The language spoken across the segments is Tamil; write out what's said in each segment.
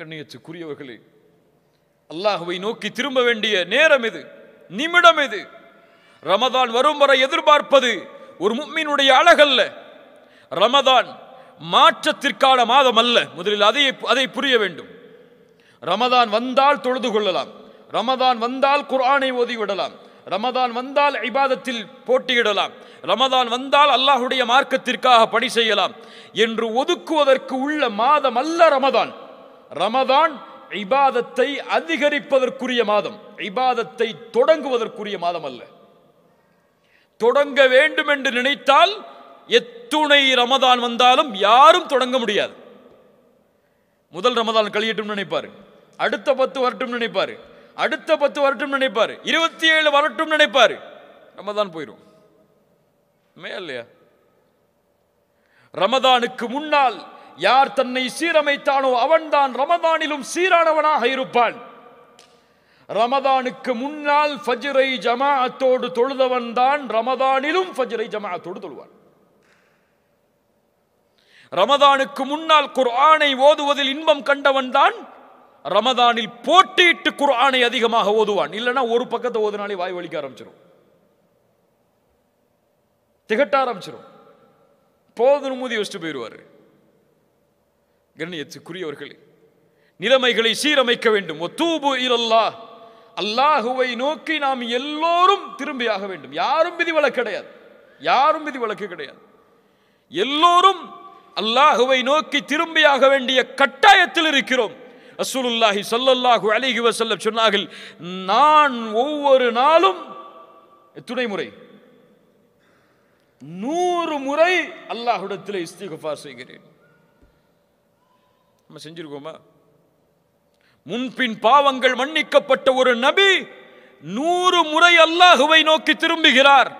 கண்ணியத்துக்குரியவர்களே அல்லாஹுவை நோக்கி திரும்ப வேண்டிய நேரம் இது நிமிடம் இது ரமதான் வரும் வரை எதிர்பார்ப்பது ஒரு முக்மீனுடைய அழகல்ல ரமதான் மாற்றத்திற்கான மாதம் அல்ல முதலில் அதை அதை புரிய வேண்டும் ரமதான் வந்தால் தொழுது கொள்ளலாம் ரமதான் வந்தால் குரானை ஓதி விடலாம் ரமதான் வந்தால் இபாதத்தில் போட்டியிடலாம் ரமதான் வந்தால் அல்லாஹுடைய மார்க்கத்திற்காக பணி செய்யலாம் என்று ஒதுக்குவதற்கு உள்ள மாதம் அல்ல ரமதான் ரமதான் இபாதத்தை அதிகரிப்பதற்குரிய மாதம் இபாதத்தை தொடங்குவதற்குரிய மாதம் அல்ல தொடங்க வேண்டும் என்று நினைத்தால் எத்துணை ரமதான் வந்தாலும் யாரும் தொடங்க முடியாது முதல் ரமதான் கழியட்டும் நினைப்பாரு அடுத்த பத்து வரட்டும் நினைப்பாரு அடுத்த பத்து வரட்டும் நினைப்பார் இருபத்தி ஏழு வரட்டும் நினைப்பார் ரமதான் போயிடும் இல்லையா ரமதானுக்கு முன்னால் யார் தன்னை சீரமைத்தானோ அவன்தான் ரமதானிலும் சீரானவனாக இருப்பான் ரமதானுக்கு முன்னால் ஃபஜ்ரை ஜமாஅத்தோடு தொழுதவன் தான் ரமதானிலும் ஃபஜ்ரை ஜமாஅத்தோடு தொழுவான் ரமதானுக்கு முன்னால் குர்ஆனை ஓதுவதில் இன்பம் கண்டவன் தான் ரமதானில் போட்டியிட்டு குரானை அதிகமாக ஓதுவான் இல்லைன்னா ஒரு பக்கத்தை ஓதுனாலே வாய் வலிக்க ஆரம்பிச்சிடும் திகட்ட ஆரம்பிச்சிடும் போதும் மூதி வச்சுட்டு போயிடுவார் கண்ணியத்துக்குரியவர்களே நிலைமைகளை சீரமைக்க வேண்டும் ஒத்தூபு இல்லல்லா அல்லாஹுவை நோக்கி நாம் எல்லோரும் திரும்பியாக வேண்டும் யாரும் விதி வழக்கு கிடையாது யாரும் விதி வழக்கு கிடையாது எல்லோரும் அல்லாஹுவை நோக்கி திரும்பியாக வேண்டிய கட்டாயத்தில் இருக்கிறோம் அசூலுல்லாஹி சல்லல்லாஹு அலிஹி வசல்லம் சொன்னார்கள் நான் ஒவ்வொரு நாளும் துணை முறை நூறு முறை அல்லாஹுடத்தில் இஸ்திகுஃபா செய்கிறேன் நம்ம செஞ்சிருக்கோமா முன்பின் பாவங்கள் மன்னிக்கப்பட்ட ஒரு நபி நூறு முறை அல்லாஹுவை நோக்கி திரும்புகிறார்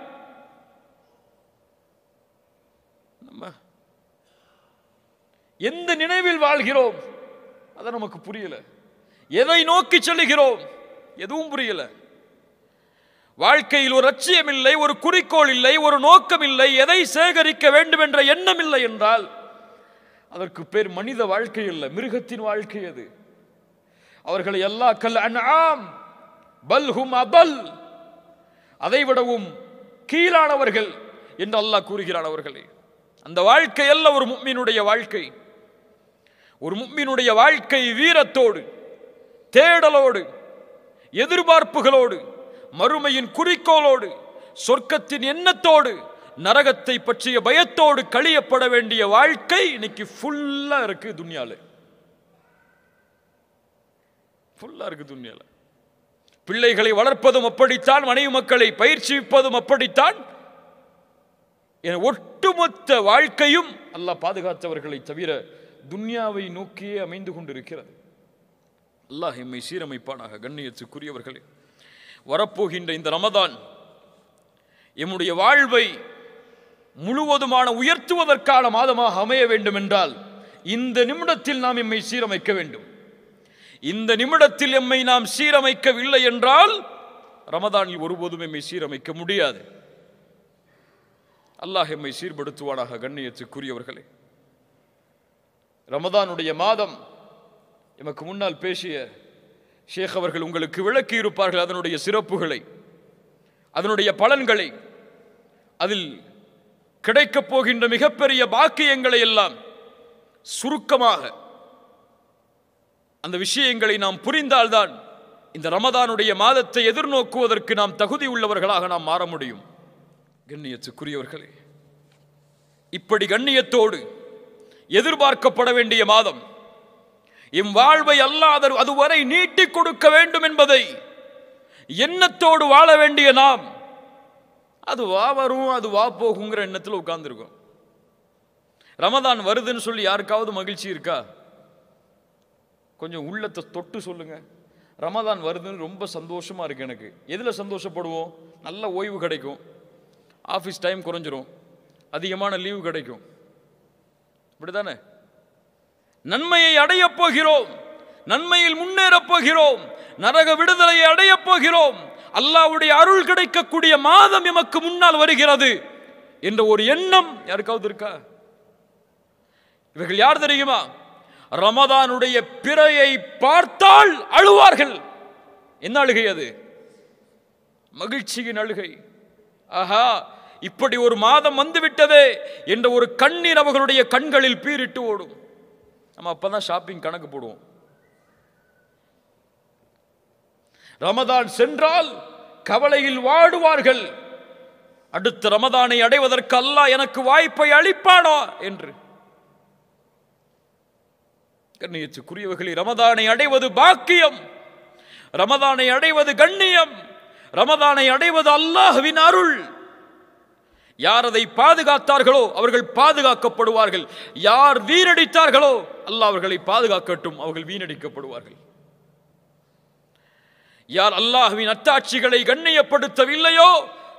எந்த நினைவில் வாழ்கிறோம் அதை நமக்கு புரியல எதை நோக்கி செல்லுகிறோம் எதுவும் புரியல வாழ்க்கையில் ஒரு லட்சியம் இல்லை ஒரு குறிக்கோள் இல்லை ஒரு நோக்கம் இல்லை எதை சேகரிக்க வேண்டும் என்ற எண்ணம் இல்லை என்றால் அதற்கு பேர் மனித வாழ்க்கை இல்லை மிருகத்தின் வாழ்க்கை அது அவர்களை எல்லா கல் அன்ஆம் பல்ஹும் அபல் அதைவிடவும் கீழானவர்கள் என்று அல்லாஹ் கூறுகிறான் அவர்களே அந்த வாழ்க்கை அல்ல ஒரு முக்மீனுடைய வாழ்க்கை ஒரு மும்மினுடைய வாழ்க்கை வீரத்தோடு தேடலோடு எதிர்பார்ப்புகளோடு மறுமையின் குறிக்கோளோடு சொர்க்கத்தின் எண்ணத்தோடு நரகத்தை பற்றிய பயத்தோடு கழியப்பட வேண்டிய வாழ்க்கை இன்னைக்கு ஃபுல்லாக இருக்கு துன்யால ஃபுல்லாக இருக்கு துன்யால பிள்ளைகளை வளர்ப்பதும் அப்படித்தான் மனைவி மக்களை பயிற்சிப்பதும் அப்படித்தான் என ஒட்டுமொத்த வாழ்க்கையும் அல்ல பாதுகாத்தவர்களை தவிர துன்யாவை நோக்கியே அமைந்து கொண்டிருக்கிறது அல்லாஹ் எம்மை சீரமைப்பானாக கண்ணியத்துக்குரியவர்களே வரப்போகின்ற இந்த ரமதான் எம்முடைய வாழ்வை முழுவதுமான உயர்த்துவதற்கான மாதமாக அமைய வேண்டும் என்றால் இந்த நிமிடத்தில் நாம் எம்மை சீரமைக்க வேண்டும் இந்த நிமிடத்தில் எம்மை நாம் சீரமைக்கவில்லை என்றால் ரமதானில் ஒருபோதும் எம்மை சீரமைக்க முடியாது அல்லாஹ் எம்மை சீர்படுத்துவானாக கண்ணியத்துக்குரியவர்களே ரமதானுடைய மாதம் எமக்கு முன்னால் பேசிய ஷேக் அவர்கள் உங்களுக்கு விளக்கி இருப்பார்கள் அதனுடைய சிறப்புகளை அதனுடைய பலன்களை அதில் கிடைக்கப் போகின்ற மிகப்பெரிய பாக்கியங்களை எல்லாம் சுருக்கமாக அந்த விஷயங்களை நாம் புரிந்தால்தான் இந்த ரமதானுடைய மாதத்தை எதிர்நோக்குவதற்கு நாம் தகுதி உள்ளவர்களாக நாம் மாற முடியும் கண்ணியத்துக்குரியவர்களே இப்படி கண்ணியத்தோடு எதிர்பார்க்கப்பட வேண்டிய மாதம் வாழ்வை அல்லாத அதுவரை நீட்டிக் கொடுக்க வேண்டும் என்பதை எண்ணத்தோடு வாழ வேண்டிய நாம் அது வா வரும் அது வா போகுங்கிற எண்ணத்தில் உட்கார்ந்துருக்கோம் ரமதான் வருதுன்னு சொல்லி யாருக்காவது மகிழ்ச்சி இருக்கா கொஞ்சம் உள்ளத்தை தொட்டு சொல்லுங்கள் ரமதான் வருதுன்னு ரொம்ப சந்தோஷமாக இருக்குது எனக்கு எதில் சந்தோஷப்படுவோம் நல்ல ஓய்வு கிடைக்கும் ஆஃபீஸ் டைம் குறைஞ்சிரும் அதிகமான லீவு கிடைக்கும் இப்படிதானே நன்மையை அடையப் போகிறோம் நன்மையில் முன்னேறப் போகிறோம் நரக விடுதலையை அடையப் போகிறோம் அல்லாவுடைய அருள் கிடைக்கக்கூடிய மாதம் எமக்கு முன்னால் வருகிறது என்ற ஒரு எண்ணம் யாருக்காவது இருக்கா இவர்கள் யார் தெரியுமா ரமதானுடைய பிறையை பார்த்தால் அழுவார்கள் என்ன அழுகை அது மகிழ்ச்சியின் அழுகை ஆஹா இப்படி ஒரு மாதம் வந்துவிட்டதே என்ற ஒரு கண்ணீர் அவர்களுடைய கண்களில் பீரிட்டு ஓடும் நம்ம அப்பதான் ஷாப்பிங் கணக்கு போடுவோம் ரமதான் சென்றால் கவலையில் வாடுவார்கள் அடுத்த ரமதானை அடைவதற்கு அல்ல எனக்கு வாய்ப்பை அளிப்பானா என்று கண்ணியத்துக்குரியவர்களை ரமதானை அடைவது பாக்கியம் ரமதானை அடைவது கண்ணியம் ரமதானை அடைவது அல்லாஹுவின் அருள் யார் அதை பாதுகாத்தார்களோ அவர்கள் பாதுகாக்கப்படுவார்கள் யார் வீணடித்தார்களோ அல்லாஹ் அவர்களை பாதுகாக்கட்டும் அவர்கள் வீணடிக்கப்படுவார்கள் யார் அல்லாஹுவின் அத்தாட்சிகளை கண்ணியப்படுத்தவில்லையோ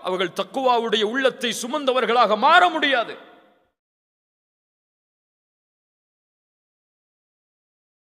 அவர்கள் தக்குவாவுடைய உள்ளத்தை சுமந்தவர்களாக மாற முடியாது